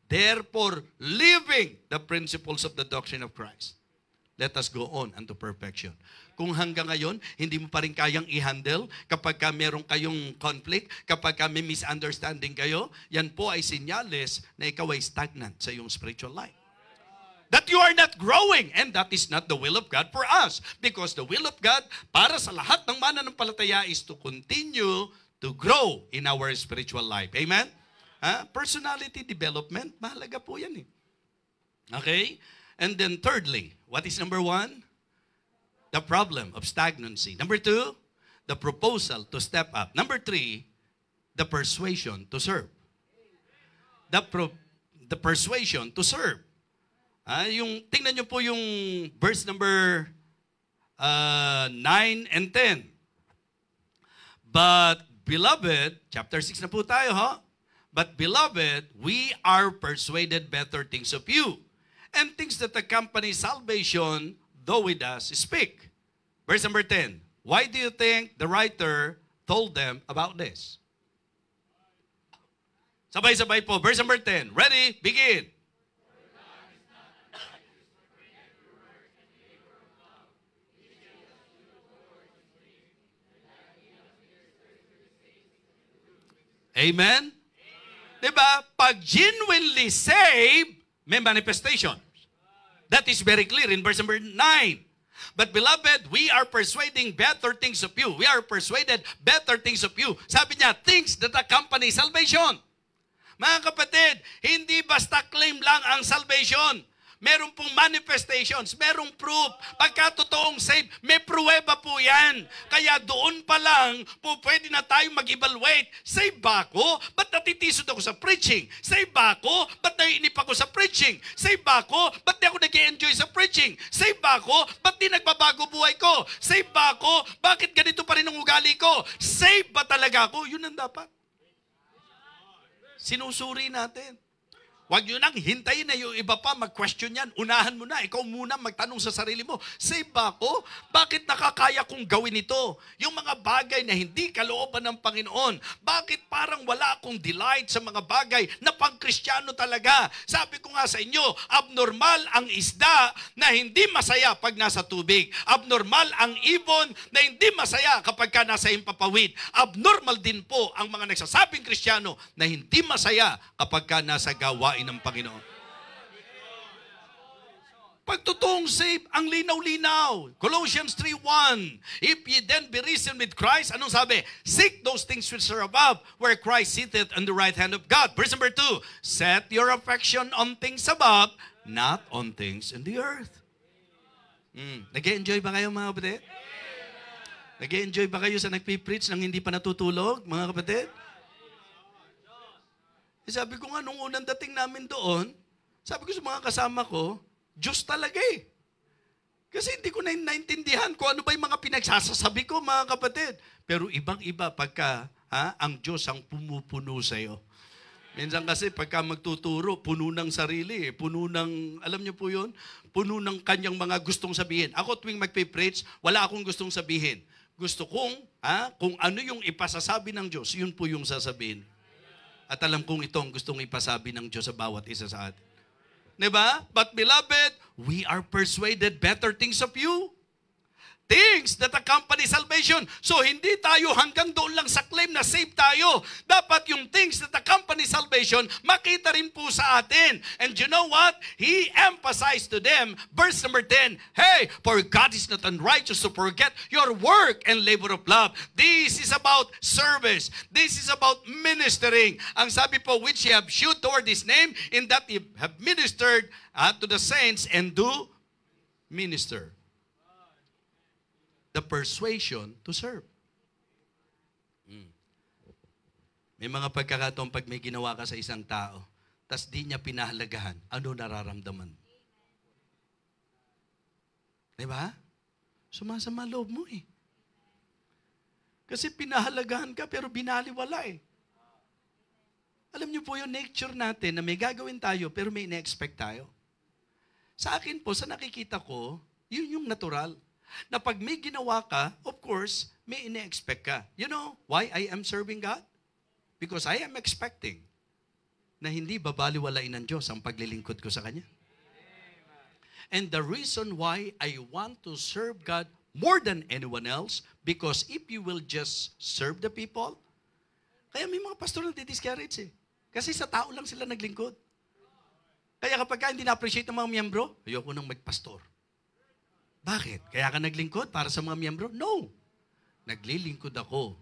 Therefore, living the principles of the doctrine of Christ. Let us go on unto perfection. Kung hanggang ngayon, hindi mo pa rin kayang i-handle kapag ka meron kayong conflict, kapag ka may misunderstanding kayo, yan po ay sinyales na ikaw ay stagnant sa iyong spiritual life. That you are not growing and that is not the will of God for us. Because the will of God para sa lahat ng mananampalataya is to continue to grow in our spiritual life. Amen? Ha? Ah, personality development, mahalaga po yan eh. Okay? And then thirdly, what is number one? The problem of stagnancy. Number two, the proposal to step up. Number three, the persuasion to serve. The, pro, the persuasion to serve. Ah, yung, tingnan nyo po yung verse number uh, ah, 9 and 10. But beloved, chapter 6 na po tayo, ha? Huh? But beloved, we are persuaded better things of you and things that accompany salvation, though with us, speak. Verse number 10. Why do you think the writer told them about this? Sabay-sabay po. Verse number 10. Ready? Begin. Amen? Amen. Diba? Pag genuinely saved, may manifestation. That is very clear in verse number 9. But beloved, we are persuading better things of you. We are persuaded better things of you. Sabi niya, things that accompany salvation. Mga kapatid, hindi basta claim lang ang salvation meron pong manifestations, merong proof. Pagka totoong save, may pruweba po yan. Kaya doon pa lang po pwede na tayo mag-evaluate. Save ba ako? Ba't natitisod ako sa preaching? Save ba ako? Ba't naiinip ako sa preaching? Save ba ako? Ba't di ako nag enjoy sa preaching? Save ba ako? Ba't di nagbabago buhay ko? Save ba ako? Bakit ganito pa rin ang ugali ko? Save ba talaga ako? Yun ang dapat. Sinusuri natin. Huwag nyo nang hintayin na yung iba pa mag-question yan. Unahan mo na. Ikaw muna magtanong sa sarili mo, save ba ako? Bakit nakakaya kong gawin ito? Yung mga bagay na hindi kalooban ng Panginoon. Bakit parang wala akong delight sa mga bagay na pangkristyano talaga? Sabi ko nga sa inyo, abnormal ang isda na hindi masaya pag nasa tubig. Abnormal ang ibon na hindi masaya kapag ka nasa impapawid. Abnormal din po ang mga nagsasabing kristyano na hindi masaya kapag ka nasa gawain kamay ng Panginoon. Pagtotoong save, ang linaw-linaw. Colossians 3.1 If ye then be risen with Christ, anong sabi? Seek those things which are above, where Christ sitteth on the right hand of God. Verse number 2, Set your affection on things above, not on things in the earth. Mm. Nag-enjoy ba kayo mga kapatid? Nag-enjoy ba kayo sa nag-preach nang hindi pa natutulog, mga kapatid? Eh, sabi ko nga, nung unang dating namin doon, sabi ko sa mga kasama ko, Diyos talaga eh. Kasi hindi ko na naintindihan kung ano ba yung mga pinagsasasabi ko, mga kapatid. Pero ibang-iba pagka ha, ang Diyos ang pumupuno sa iyo. Minsan kasi pagka magtuturo, puno ng sarili, eh. puno ng, alam niyo po yun, puno ng kanyang mga gustong sabihin. Ako tuwing magpe-preach, wala akong gustong sabihin. Gusto kong, ha, kung ano yung ipasasabi ng Diyos, yun po yung sasabihin. At alam kong itong gustong ipasabi ng Diyos sa bawat isa sa atin. Diba? But beloved, we are persuaded better things of you things that accompany salvation. So hindi tayo hanggang doon lang sa claim na save tayo. Dapat yung things that accompany salvation, makita rin po sa atin. And you know what? He emphasized to them, verse number 10, Hey, for God is not unrighteous to forget your work and labor of love. This is about service. This is about ministering. Ang sabi po, which ye have shewed toward His name, in that ye have ministered uh, to the saints and do minister the persuasion to serve. Mm. May mga pagkakataon pag may ginawa ka sa isang tao, tas di niya pinahalagahan, ano nararamdaman? Di ba? Sumasama loob mo eh. Kasi pinahalagahan ka pero binaliwala eh. Alam niyo po yung nature natin na may gagawin tayo pero may ina-expect tayo. Sa akin po, sa nakikita ko, yun yung natural na pag may ginawa ka, of course, may ine-expect ka. You know why I am serving God? Because I am expecting na hindi babaliwalain ng Diyos ang paglilingkod ko sa Kanya. And the reason why I want to serve God more than anyone else, because if you will just serve the people, kaya may mga pastor na didiscourage eh. Kasi sa tao lang sila naglingkod. Kaya kapag ka hindi na-appreciate ng mga miyembro, ayoko nang magpastor. Bakit? Kaya ka naglingkod para sa mga miyembro? No. Naglilingkod ako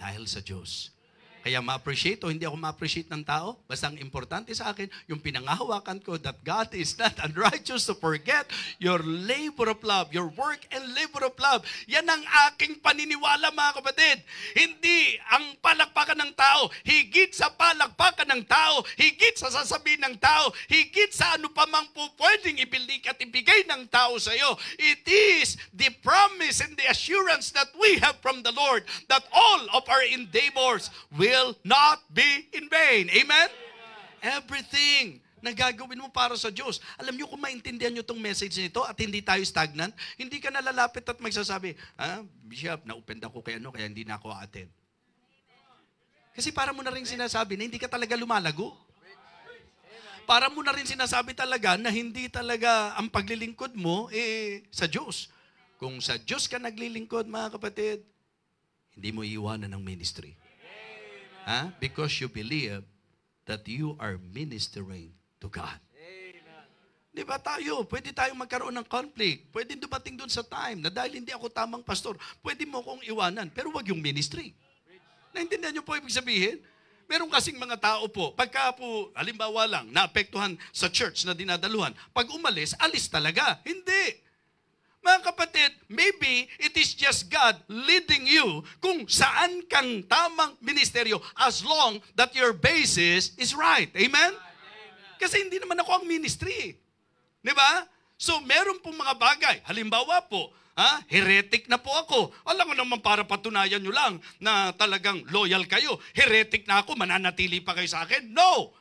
dahil sa Diyos. Kaya ma-appreciate o hindi ako ma-appreciate ng tao, basta ang importante sa akin, yung pinangahawakan ko that God is not unrighteous to forget your labor of love, your work and labor of love. Yan ang aking paniniwala mga kapatid. Hindi ang palakpakan ng tao, higit sa palakpakan ng tao, higit sa sasabihin ng tao, higit sa ano pa mang po pwedeng ibilik at ibigay ng tao sa iyo. It is the promise and the assurance that we have from the Lord that all of our endeavors will will not be in vain. Amen? Amen. Everything na gagawin mo para sa Diyos. Alam niyo kung maintindihan niyo tong message nito at hindi tayo stagnant, hindi ka nalalapit at magsasabi, ah, Bishop, na-offend ako kay ano, kaya hindi na ako attend. Kasi para mo na rin sinasabi na hindi ka talaga lumalago. Para mo na rin sinasabi talaga na hindi talaga ang paglilingkod mo eh, sa Diyos. Kung sa Diyos ka naglilingkod, mga kapatid, hindi mo iiwanan ang ministry. Huh? Because you believe that you are ministering to God. Amen. Di ba tayo, pwede tayong magkaroon ng conflict. Pwede dumating doon sa time na dahil hindi ako tamang pastor, pwede mo akong iwanan, pero wag yung ministry. Naintindihan niyo po ibig sabihin? Meron kasing mga tao po, pagka po, halimbawa lang, naapektuhan sa church na dinadaluhan, pag umalis, alis talaga. Hindi. Mga kapatid, maybe it is just God leading you kung saan kang tamang ministeryo as long that your basis is right. Amen? Kasi hindi naman ako ang ministry. Di ba? So, meron pong mga bagay. Halimbawa po, Ha? Heretic na po ako. Alam ko naman para patunayan nyo lang na talagang loyal kayo. Heretic na ako, mananatili pa kayo sa akin. No!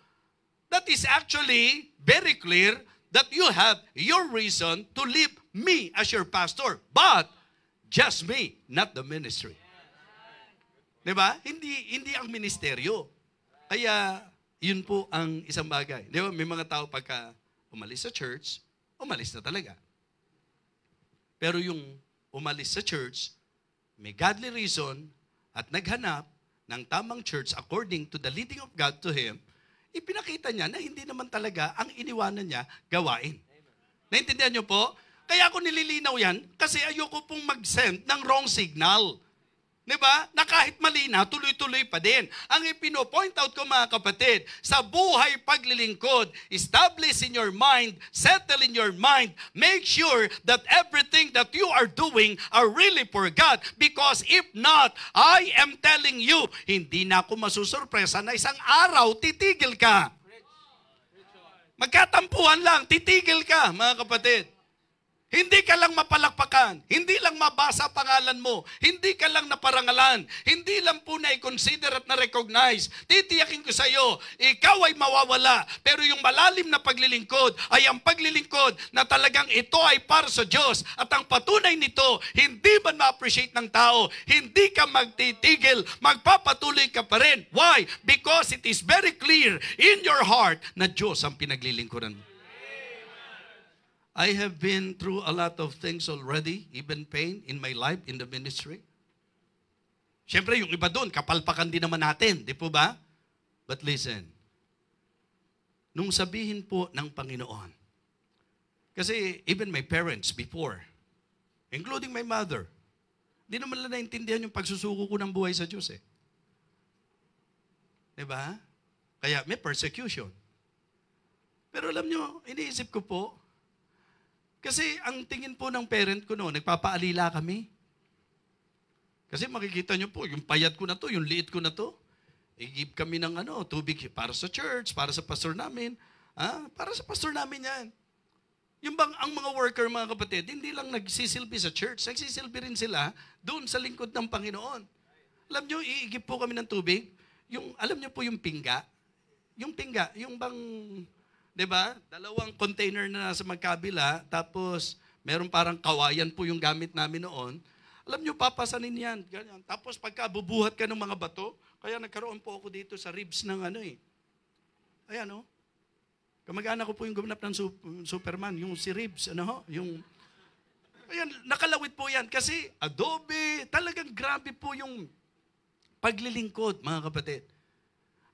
That is actually very clear that you have your reason to live me as your pastor, but just me, not the ministry. 'Di ba? Hindi hindi ang ministeryo. Kaya yun po ang isang bagay. Di ba? May mga tao pagka umalis sa church, umalis na talaga. Pero yung umalis sa church, may godly reason at naghanap ng tamang church according to the leading of God to him, ipinakita niya na hindi naman talaga ang iniwanan niya gawain. Naintindihan niyo po? Kaya ako nililinaw yan kasi ayoko pong mag-send ng wrong signal. Di ba? Na kahit mali na, tuloy-tuloy pa din. Ang ipino-point out ko mga kapatid, sa buhay paglilingkod, establish in your mind, settle in your mind, make sure that everything that you are doing are really for God. Because if not, I am telling you, hindi na ako masusurpresa na isang araw titigil ka. Magkatampuhan lang, titigil ka mga kapatid. Hindi ka lang mapalakpakan, hindi lang mabasa pangalan mo, hindi ka lang naparangalan, hindi lang po na-consider at na-recognize. Titiyakin ko sa iyo, ikaw ay mawawala, pero yung malalim na paglilingkod ay ang paglilingkod na talagang ito ay para sa Diyos at ang patunay nito, hindi man ma-appreciate ng tao, hindi ka magtitigil, magpapatuloy ka pa rin. Why? Because it is very clear in your heart na Diyos ang pinaglilingkuran mo. I have been through a lot of things already, even pain in my life, in the ministry. Siyempre, yung iba doon, kapalpakan din naman natin, di po ba? But listen, nung sabihin po ng Panginoon, kasi even my parents before, including my mother, di naman nila naintindihan yung pagsusuko ko ng buhay sa Diyos eh. Di ba? Kaya may persecution. Pero alam nyo, iniisip ko po, kasi ang tingin po ng parent ko noon, nagpapaalila kami. Kasi makikita nyo po, yung payat ko na to, yung liit ko na to, i-give kami ng ano, tubig para sa church, para sa pastor namin. Ha? Para sa pastor namin yan. Yung bang ang mga worker, mga kapatid, hindi lang nagsisilbi sa church, nagsisilbi rin sila doon sa lingkod ng Panginoon. Alam nyo, iigip po kami ng tubig. Yung, alam nyo po yung pingga? Yung pingga, yung bang 'di ba? Dalawang container na nasa magkabila, tapos meron parang kawayan po yung gamit namin noon. Alam niyo papasanin 'yan, ganyan. Tapos pagkabubuhat bubuhat ka ng mga bato, kaya nagkaroon po ako dito sa ribs ng ano eh. Ayan oh. Kamag-anak ko po yung gumanap ng Superman, yung si Ribs, ano ho? Yung Ayan, nakalawit po yan kasi adobe, talagang grabe po yung paglilingkod, mga kapatid.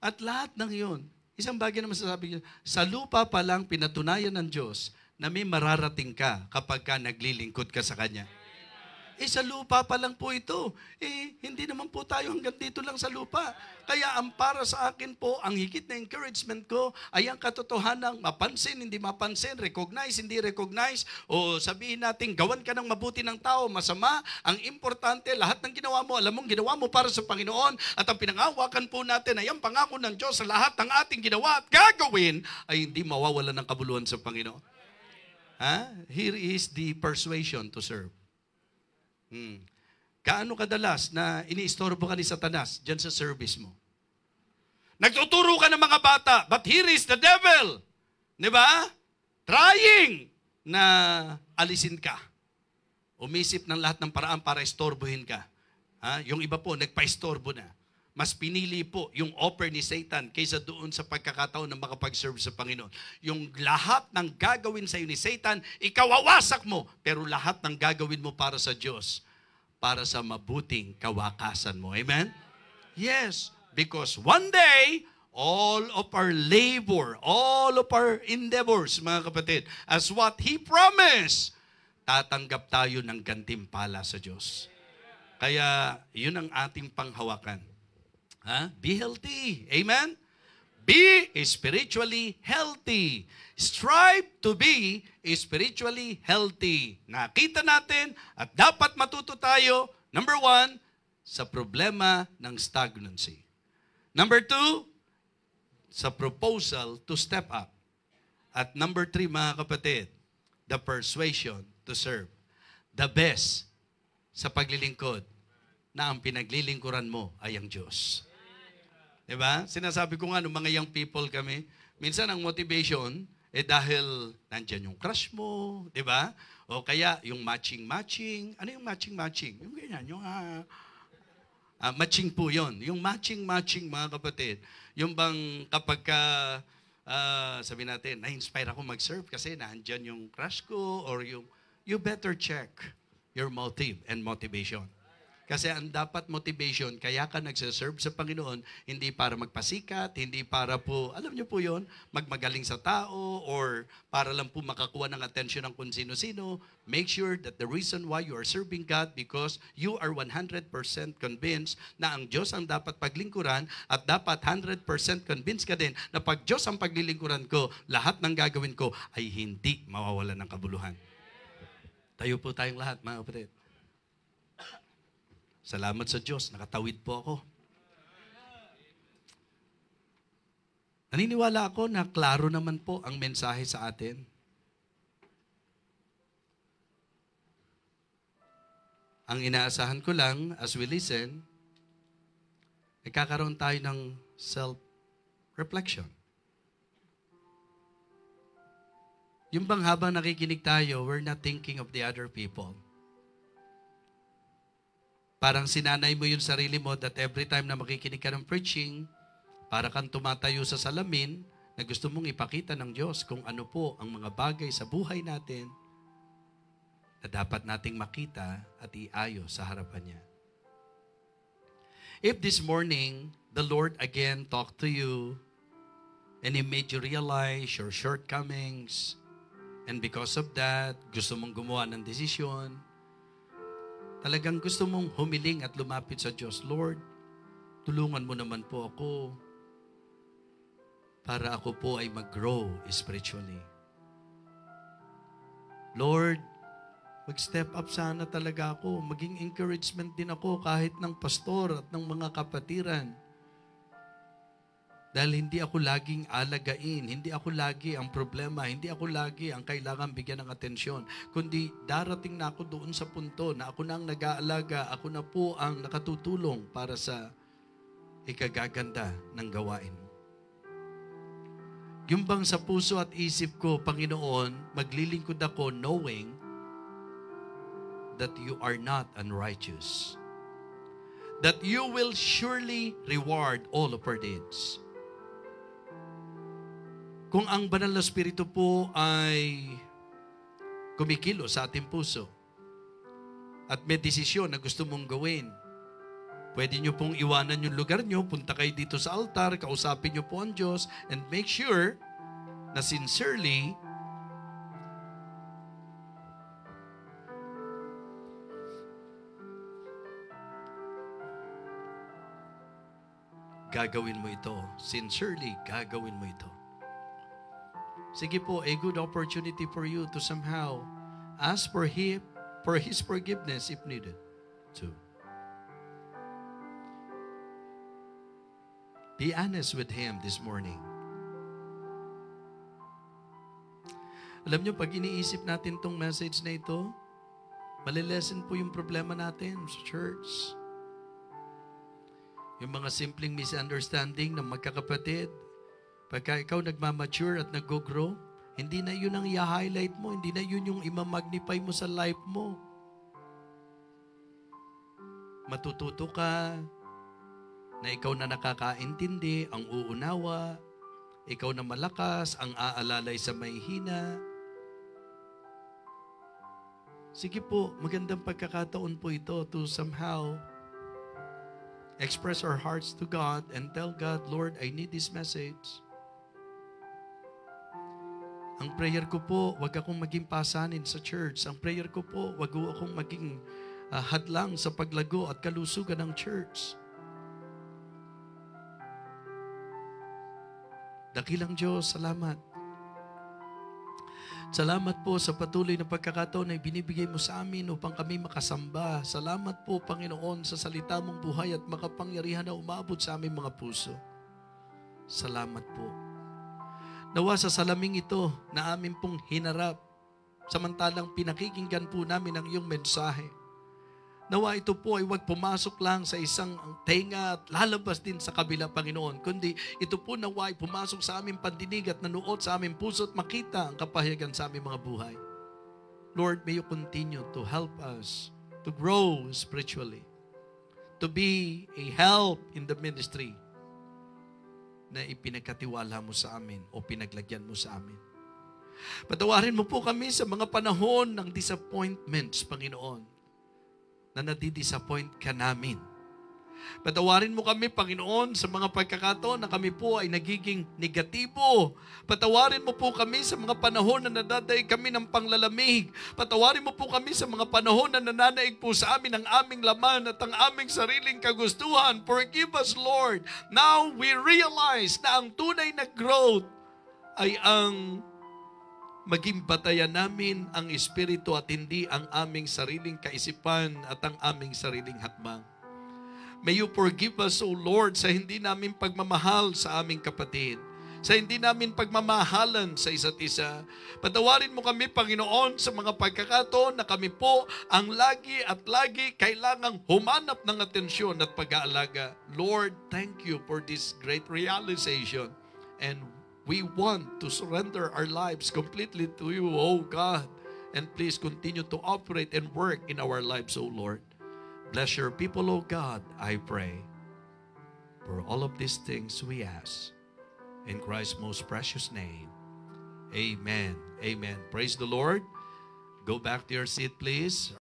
At lahat ng yon Isang bagay na masasabi ko, sa lupa pa lang pinatunayan ng Diyos na may mararating ka kapag ka naglilingkod ka sa Kanya. Eh sa lupa pa lang po ito. Eh hindi naman po tayo hanggang dito lang sa lupa. Kaya ang para sa akin po, ang higit na encouragement ko ay ang katotohanan mapansin, hindi mapansin, recognize, hindi recognize, o sabihin natin gawan ka ng mabuti ng tao, masama. Ang importante, lahat ng ginawa mo, alam mong ginawa mo para sa Panginoon at ang pinangawakan po natin ay ang pangako ng Diyos sa lahat ng ating ginawa at gagawin ay hindi mawawala ng kabuluhan sa Panginoon. Ha? Here is the persuasion to serve. Hmm. Kaano kadalas na iniistorbo ka ni Satanas dyan sa service mo? Nagtuturo ka ng mga bata, but here is the devil. Di ba? Trying na alisin ka. Umisip ng lahat ng paraan para istorbohin ka. Ha? Yung iba po, nagpa-istorbo na mas pinili po yung offer ni Satan kaysa doon sa pagkakataon na makapag-serve sa Panginoon. Yung lahat ng gagawin sa iyo ni Satan, ikaw awasak mo. Pero lahat ng gagawin mo para sa Diyos, para sa mabuting kawakasan mo. Amen? Yes, because one day, all of our labor, all of our endeavors, mga kapatid, as what He promised, tatanggap tayo ng gantimpala sa Diyos. Kaya, yun ang ating panghawakan Ha? Be healthy. Amen? Be spiritually healthy. Strive to be spiritually healthy. Nakita natin at dapat matuto tayo, number one, sa problema ng stagnancy. Number two, sa proposal to step up. At number three, mga kapatid, the persuasion to serve. The best sa paglilingkod na ang pinaglilingkuran mo ay ang Diyos. Di ba? Sinasabi ko nga, nung mga young people kami, minsan ang motivation, eh dahil nandyan yung crush mo, di ba? O kaya yung matching-matching. Ano yung matching-matching? Yung ganyan, yung ah, ah, matching po yon Yung matching-matching, mga kapatid. Yung bang kapag ka, uh, sabi natin, na-inspire ako mag-serve kasi nandyan yung crush ko or yung, you better check your motive and motivation. Kasi ang dapat motivation, kaya ka nagsaserve sa Panginoon, hindi para magpasikat, hindi para po, alam niyo po yon magmagaling sa tao, or para lang po makakuha ng attention ng kung sino-sino. Make sure that the reason why you are serving God because you are 100% convinced na ang Diyos ang dapat paglingkuran at dapat 100% convinced ka din na pag Diyos ang paglilingkuran ko, lahat ng gagawin ko ay hindi mawawala ng kabuluhan. Tayo po tayong lahat, mga kapatid. Salamat sa Diyos, nakatawid po ako. Naniniwala ako na klaro naman po ang mensahe sa atin. Ang inaasahan ko lang, as we listen, nagkakaroon tayo ng self-reflection. Yung bang habang nakikinig tayo, we're not thinking of the other people. Parang sinanay mo yung sarili mo that every time na makikinig ka ng preaching, para kang tumatayo sa salamin na gusto mong ipakita ng Diyos kung ano po ang mga bagay sa buhay natin na dapat nating makita at iayo sa harapan niya. If this morning, the Lord again talked to you and He made you realize your shortcomings and because of that, gusto mong gumawa ng desisyon, Talagang gusto mong humiling at lumapit sa Diyos, Lord, tulungan mo naman po ako para ako po ay mag-grow spiritually. Lord, mag-step up sana talaga ako. Maging encouragement din ako kahit ng pastor at ng mga kapatiran dahil hindi ako laging alagain, hindi ako lagi ang problema, hindi ako lagi ang kailangan bigyan ng atensyon. Kundi darating na ako doon sa punto na ako na ang nag-aalaga, ako na po ang nakatutulong para sa ikagaganda ng gawain mo. Yung bang sa puso at isip ko, Panginoon, maglilingkod ako knowing that you are not unrighteous. That you will surely reward all of our deeds kung ang banal na spirito po ay kumikilo sa ating puso at may desisyon na gusto mong gawin, pwede nyo pong iwanan yung lugar nyo, punta kayo dito sa altar, kausapin nyo po ang Diyos, and make sure na sincerely gagawin mo ito. Sincerely, gagawin mo ito sige po, a good opportunity for you to somehow ask for, he, for His forgiveness if needed To Be honest with Him this morning. Alam nyo, pag iniisip natin tong message na ito, malilesen po yung problema natin sa church. Yung mga simpleng misunderstanding ng magkakapatid, Pagka ikaw nagmamature at nag-grow, hindi na yun ang i-highlight mo, hindi na yun yung imamagnify mo sa life mo. Matututo ka na ikaw na nakakaintindi, ang uunawa, ikaw na malakas, ang aalalay sa may hina. Sige po, magandang pagkakataon po ito to somehow express our hearts to God and tell God, Lord, I need this message. Ang prayer ko po, wag akong maging pasanin sa church. Ang prayer ko po, wag akong maging uh, hadlang sa paglago at kalusugan ng church. Dakilang Diyos, salamat. Salamat po sa patuloy na pagkakataon na binibigay mo sa amin upang kami makasamba. Salamat po, Panginoon, sa salita mong buhay at makapangyarihan na umabot sa aming mga puso. Salamat po. Nawa sa salaming ito na amin pong hinarap, samantalang pinakikinggan po namin ang iyong mensahe. Nawa ito po ay huwag pumasok lang sa isang tenga at lalabas din sa kabila, Panginoon. Kundi ito po nawa ay pumasok sa aming pandinig at nanuot sa aming puso at makita ang kapahayagan sa aming mga buhay. Lord, may you continue to help us to grow spiritually, to be a help in the ministry, na ipinagkatiwala mo sa amin o pinaglagyan mo sa amin. Patawarin mo po kami sa mga panahon ng disappointments, Panginoon, na nadidisappoint ka namin Patawarin mo kami, Panginoon, sa mga pagkakataon na kami po ay nagiging negatibo. Patawarin mo po kami sa mga panahon na nadaday kami ng panglalamig. Patawarin mo po kami sa mga panahon na nananaig po sa amin ang aming laman at ang aming sariling kagustuhan. Forgive us, Lord. Now we realize na ang tunay na growth ay ang maging batayan namin ang Espiritu at hindi ang aming sariling kaisipan at ang aming sariling hatmang. May you forgive us, O Lord, sa hindi namin pagmamahal sa aming kapatid sa hindi namin pagmamahalan sa isa't isa. Patawarin mo kami, Panginoon, sa mga pagkakataon na kami po ang lagi at lagi kailangang humanap ng atensyon at pag-aalaga. Lord, thank you for this great realization. And we want to surrender our lives completely to you, O God. And please continue to operate and work in our lives, O Lord. Bless your people, O God, I pray. For all of these things we ask. In Christ's most precious name. Amen. Amen. Praise the Lord. Go back to your seat, please.